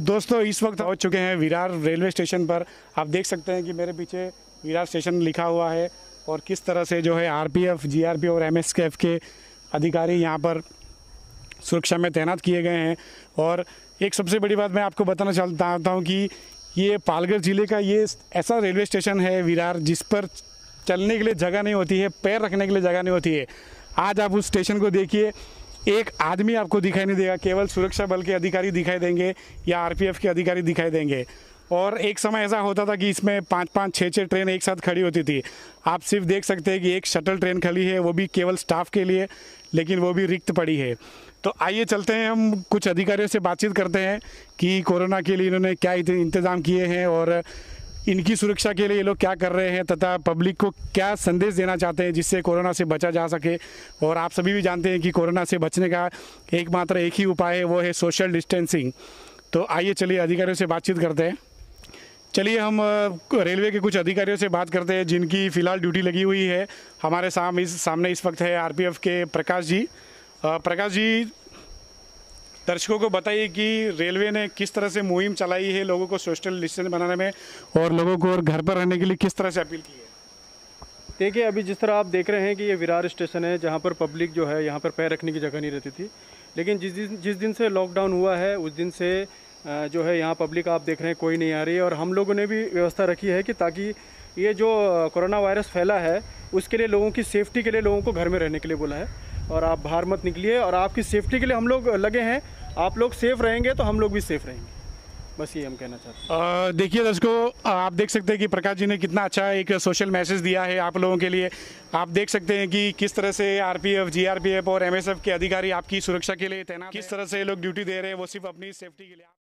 दोस्तों इस वक्त हो चुके हैं विरार रेलवे स्टेशन पर आप देख सकते हैं कि मेरे पीछे विरार स्टेशन लिखा हुआ है और किस तरह से जो है आरपीएफ जीआरपी और एमएसकेएफ के अधिकारी यहाँ पर सुरक्षा में तैनात किए गए हैं और एक सबसे बड़ी बात मैं आपको बताना चाहता हूँ कि ये पालघर ज़िले का ये ऐसा रेलवे स्टेशन है विरार जिस पर चलने के लिए जगह नहीं होती है पैर रखने के लिए जगह नहीं होती है आज आप उस स्टेशन को देखिए एक आदमी आपको दिखाई नहीं देगा केवल सुरक्षा बल के अधिकारी दिखाई देंगे या आरपीएफ के अधिकारी दिखाई देंगे और एक समय ऐसा होता था कि इसमें पाँच पाँच छः छः ट्रेन एक साथ खड़ी होती थी आप सिर्फ देख सकते हैं कि एक शटल ट्रेन खड़ी है वो भी केवल स्टाफ के लिए लेकिन वो भी रिक्त पड़ी है तो आइए चलते हैं हम कुछ अधिकारियों से बातचीत करते हैं कि कोरोना के लिए इन्होंने क्या इंतज़ाम किए हैं और इनकी सुरक्षा के लिए ये लोग क्या कर रहे हैं तथा पब्लिक को क्या संदेश देना चाहते हैं जिससे कोरोना से बचा जा सके और आप सभी भी जानते हैं कि कोरोना से बचने का एकमात्र एक ही उपाय है वो है सोशल डिस्टेंसिंग तो आइए चलिए अधिकारियों से बातचीत करते हैं चलिए हम रेलवे के कुछ अधिकारियों से बात करते हैं जिनकी फ़िलहाल ड्यूटी लगी हुई है हमारे साम इस सामने इस वक्त है आरपीएफ के प्रकाश जी प्रकाश जी दर्शकों को बताइए कि रेलवे ने किस तरह से मुहिम चलाई है लोगों को सोशल डिस्टेंस बनाने में और लोगों को और घर पर रहने के लिए किस तरह से अपील की है देखिए अभी जिस तरह आप देख रहे हैं कि ये विरार स्टेशन है जहाँ पर पब्लिक जो है यहाँ पर पैर रखने की जगह नहीं रहती थी लेकिन जिस दिन जिस दिन से लॉकडाउन हुआ है उस दिन से जो है यहाँ पब्लिक आप देख रहे हैं कोई नहीं आ रही है और हम लोगों ने भी व्यवस्था रखी है कि ताकि ये जो कोरोना वायरस फैला है उसके लिए लोगों की सेफ्टी के लिए लोगों को घर में रहने के लिए बोला है और आप बाहर मत निकलिए और आपकी सेफ्टी के लिए हम लोग लगे हैं आप लोग सेफ रहेंगे तो हम लोग भी सेफ रहेंगे बस ये हम कहना चाहते हैं देखिए दर्शकों आप देख सकते हैं कि प्रकाश जी ने कितना अच्छा एक सोशल मैसेज दिया है आप लोगों के लिए आप देख सकते हैं कि किस तरह से आरपीएफ जीआरपीएफ और एमएसएफ के अधिकारी आपकी सुरक्षा के लिए तैनात किस तरह से लोग ड्यूटी दे रहे हैं वो सिर्फ अपनी सेफ्टी के लिए